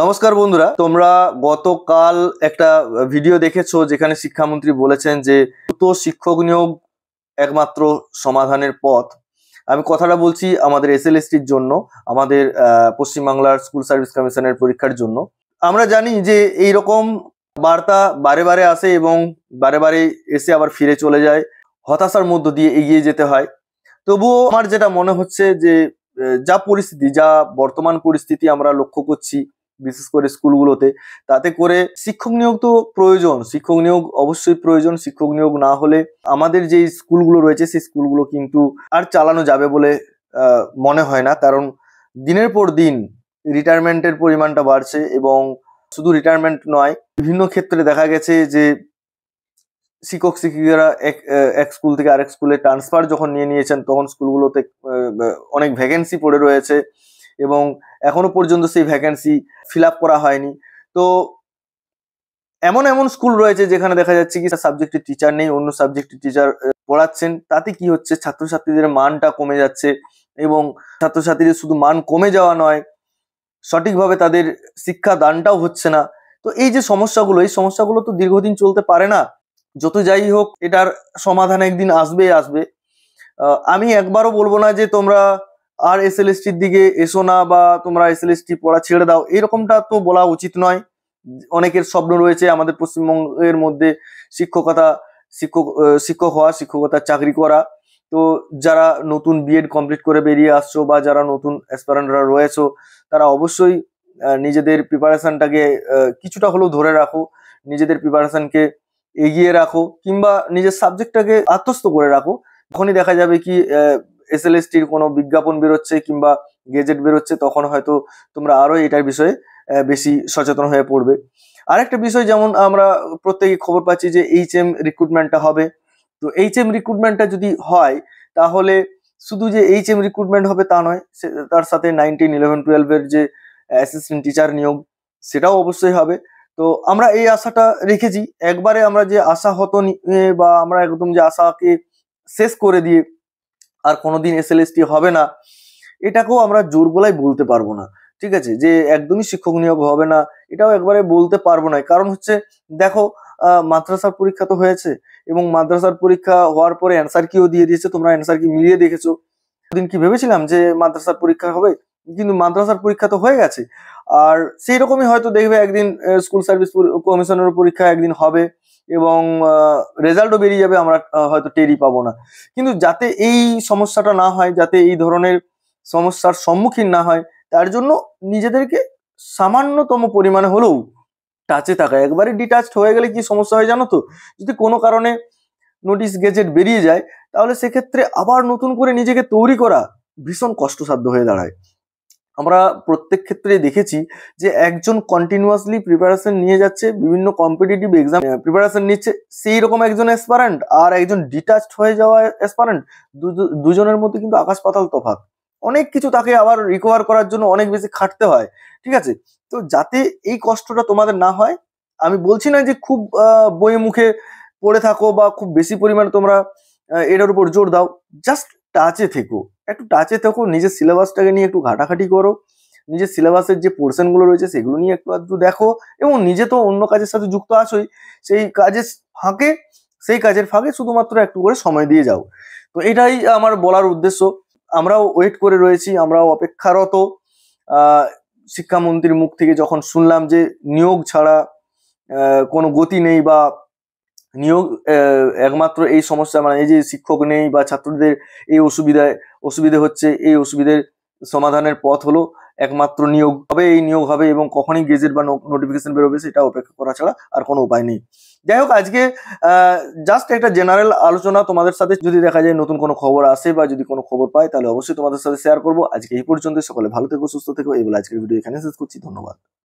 নমস্কার বন্ধুরা তোমরা গতকাল একটা ভিডিও দেখেছো যেখানে শিক্ষামন্ত্রী বলেছেন যে তো শিক্ষক নিয়োগ একমাত্র সমাধানের পথ আমি কথাটা বলছি আমাদের এসএলএসটির জন্য আমাদের পশ্চিমবাংলার স্কুল সার্ভিস কমিশনের পরীক্ষার জন্য আমরা জানি যে এই রকম বার্তা বারে বারে আসে এবং বারে বারে এসে আবার ফিরে চলে যায় হতাশার মধ্য দিয়ে এগিয়ে যেতে হয় তবুও আমার যেটা মনে হচ্ছে যে যা পরিস্থিতি যা বর্তমান পরিস্থিতি আমরা লক্ষ্য করছি বিশেষ করে স্কুলগুলোতে তাতে করে শিক্ষক নিয়োগ তো প্রয়োজন শিক্ষক নিয়োগ অবশ্যই প্রয়োজন শিক্ষক নিয়োগ না হলে আমাদের যে স্কুলগুলো রয়েছে সেই স্কুলগুলো কিন্তু আর চালানো যাবে বলে মনে হয় না কারণ দিনের পর দিন রিটায়ারমেন্টের পরিমাণটা বাড়ছে এবং শুধু রিটায়ারমেন্ট নয় বিভিন্ন ক্ষেত্রে দেখা গেছে যে শিক্ষক শিক্ষিকারা এক এক স্কুল থেকে আরেক স্কুলে ট্রান্সফার যখন নিয়ে নিয়েছেন তখন স্কুলগুলোতে অনেক ভ্যাকেন্সি পড়ে রয়েছে এবং এখনো পর্যন্ত সেই ভ্যাকেন্সি ফিল করা হয়নি তো এমন এমন স্কুল রয়েছে যেখানে দেখা যাচ্ছে কি সাবজেক্টের টিচার নেই অন্য সাবজেক্টের টিচার পড়াচ্ছেন তাতে কি হচ্ছে ছাত্রছাত্রীদের মানটা কমে যাচ্ছে এবং ছাত্রছাত্রীদের শুধু মান কমে যাওয়া নয় সঠিকভাবে তাদের শিক্ষা দানটাও হচ্ছে না তো এই যে সমস্যাগুলো এই সমস্যাগুলো তো দীর্ঘদিন চলতে পারে না যত যাই হোক এটার সমাধান একদিন আসবে আসবে আমি একবারও বলবো না যে তোমরা আর এস এল এসটির দিকে এসো না বা তোমরা এস এল এসটি পড়া ছেড়ে দাও এরকমটা তো বলা উচিত নয় অনেকের স্বপ্ন রয়েছে আমাদের পশ্চিমবঙ্গের মধ্যে শিক্ষকতা শিক্ষক শিক্ষক হওয়া শিক্ষকতার চাকরি করা তো যারা নতুন বিএড কমপ্লিট করে বেরিয়ে আসছো বা যারা নতুন অ্যাসপারেন্টরা রয়েছো তারা অবশ্যই নিজেদের প্রিপারেশানটাকে কিছুটা হলেও ধরে রাখো নিজেদের প্রিপারেশানকে এগিয়ে রাখো কিংবা নিজের সাবজেক্টটাকে আত্মস্থ করে রাখো তখনই দেখা যাবে কি টির কোনো বিজ্ঞাপন বেরোচ্ছে কিংবা গেজেট বেরোচ্ছে তখন হয়তো তোমরা আরও এটার বিষয়ে বেশি সচেতন হয়ে পড়বে আরেকটা বিষয় যেমন আমরা প্রত্যেকে খবর পাচ্ছি যে এইচ এম রিক্রুটমেন্টটা হবে তো এইচ এম রিক্রুটমেন্টটা যদি হয় তাহলে শুধু যে এইচ এম রিক্রুটমেন্ট হবে তা নয় তার সাথে নাইনটিন ইলেভেন টুয়েলভের যে অ্যাসিস্ট্যান্ট টিচার নিয়োগ সেটাও অবশ্যই হবে তো আমরা এই আশাটা রেখেছি একবারে আমরা যে আশা হতো বা আমরা একদম যে আশাকে শেষ করে দিয়ে আর কোনোদিন এসএলএসটি হবে না এটাকেও আমরা জোর গলায় বলতে পারবো না ঠিক আছে যে একদমই শিক্ষক নিয়োগ হবে না এটাও একবারে বলতে পারবো না কারণ হচ্ছে দেখো মাদ্রাসার পরীক্ষা তো হয়েছে এবং মাদ্রাসার পরীক্ষা হওয়ার পরে অ্যান্সার কিও দিয়ে দিয়েছে তোমরা অ্যান্সার কি মিলিয়ে দেখেছো দিন কি ভেবেছিলাম যে মাদ্রাসার পরীক্ষা হবে কিন্তু মাদ্রাসার পরীক্ষা তো হয়ে গেছে আর সেই রকমই হয়তো দেখবে একদিন স্কুল সার্ভিস কমিশনের পরীক্ষা একদিন হবে এবং রেজাল্টও বেরিয়ে যাবে আমরা হয়তো টেরই পাবো না কিন্তু যাতে এই সমস্যাটা না হয় যাতে এই ধরনের সমস্যার সম্মুখীন না হয় তার জন্য নিজেদেরকে সামান্যতম পরিমাণে হলেও টাচে থাকা একবারে ডিটাচড হয়ে গেলে কি সমস্যা হয় জানো তো যদি কোনো কারণে নোটিশ গেজেট বেরিয়ে যায় তাহলে সেক্ষেত্রে আবার নতুন করে নিজেকে তৈরি করা ভীষণ কষ্টসাধ্য হয়ে দাঁড়ায় আমরা প্রত্যেক ক্ষেত্রে দেখেছি যে একজন কন্টিনিউয়াসলি প্রিপারেশন নিয়ে যাচ্ছে বিভিন্ন কম্পিটিটিভ এক্সাম প্রিপারেশন নিচ্ছে সেই রকম একজন অ্যাসপারেন্ট আর একজন ডিটাচড হয়ে যাওয়া অ্যাসপারেন্ট দুজনের মধ্যে কিন্তু আকাশ পাতাল তফাত অনেক কিছু তাকে আবার রিকভার করার জন্য অনেক বেশি খাটতে হয় ঠিক আছে তো যাতে এই কষ্টটা তোমাদের না হয় আমি বলছি না যে খুব বইয়ে মুখে পড়ে থাকো বা খুব বেশি পরিমাণে তোমরা এটার উপর জোর দাও জাস্ট টাচে থেকো একটু টাচে থেকো নিজের সিলেবাসটাকে নিয়ে একটু ঘাটাঘাটি করো নিজের সিলেবাসের যে পোর্শনগুলো রয়েছে সেগুলো নিয়ে একটু আধটু দেখো এবং নিজে তো অন্য কাজের সাথে যুক্ত আছোই সেই কাজের ফাঁকে সেই কাজের ফাঁকে শুধুমাত্র একটু করে সময় দিয়ে যাও তো এটাই আমার বলার উদ্দেশ্য আমরাও ওয়েট করে রয়েছি আমরাও অপেক্ষারত শিক্ষামন্ত্রীর মুখ থেকে যখন শুনলাম যে নিয়োগ ছাড়া কোনো গতি নেই বা নিয়োগ একমাত্র এই সমস্যা মানে এই যে শিক্ষক নেই বা ছাত্রদের এই অসুবিধায় অসুবিধে হচ্ছে এই অসুবিধের সমাধানের পথ হলো একমাত্র নিয়োগ হবে এই নিয়োগ হবে এবং কখনই গেজেট বা নোটিফিকেশন বেরোবে সেটা অপেক্ষা করা ছাড়া আর কোনো উপায় নেই যাই হোক আজকে জাস্ট একটা জেনারেল আলোচনা তোমাদের সাথে যদি দেখা যায় নতুন কোনো খবর আসে বা যদি কোনো খবর পাই তাহলে অবশ্যই তোমাদের সাথে শেয়ার করবো আজকে এই পর্যন্ত সকলে ভালো থেকো সুস্থ থেকো বলে আজকের ভিডিও এখানে শেষ করছি ধন্যবাদ